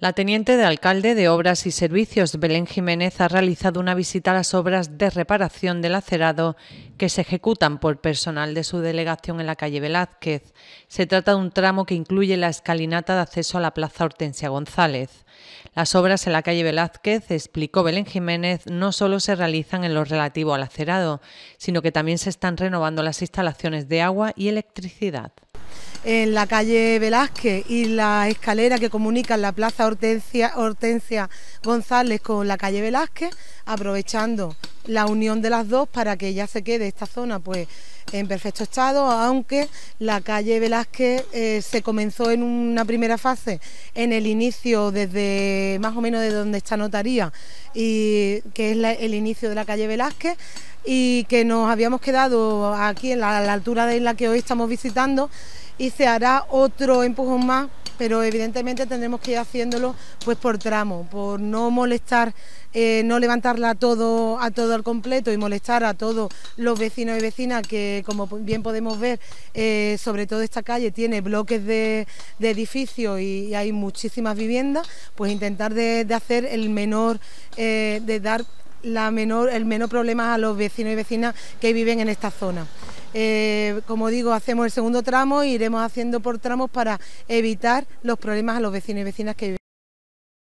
La teniente de alcalde de Obras y Servicios, Belén Jiménez, ha realizado una visita a las obras de reparación del acerado que se ejecutan por personal de su delegación en la calle Velázquez. Se trata de un tramo que incluye la escalinata de acceso a la plaza Hortensia González. Las obras en la calle Velázquez, explicó Belén Jiménez, no solo se realizan en lo relativo al acerado, sino que también se están renovando las instalaciones de agua y electricidad en la calle Velázquez y la escalera que comunica... la plaza Hortensia, González con la calle Velázquez, aprovechando la unión de las dos para que ya se quede esta zona pues en perfecto estado, aunque la calle Velázquez eh, se comenzó en una primera fase, en el inicio desde más o menos de donde está notaría, y que es el inicio de la calle Velázquez, y que nos habíamos quedado aquí en la altura de la que hoy estamos visitando y se hará otro empujón más, pero evidentemente tendremos que ir haciéndolo pues por tramo, por no molestar, eh, no levantarla a todo, a todo al completo y molestar a todos los vecinos y vecinas que como bien podemos ver, eh, sobre todo esta calle tiene bloques de, edificios y, hay muchísimas viviendas, pues intentar de, hacer el menor, eh, de dar menor, el menor problema a los vecinos y vecinas que viven en esta zona. Eh, como digo, hacemos el segundo tramo e iremos haciendo por tramos para evitar los problemas a los vecinos y vecinas que viven.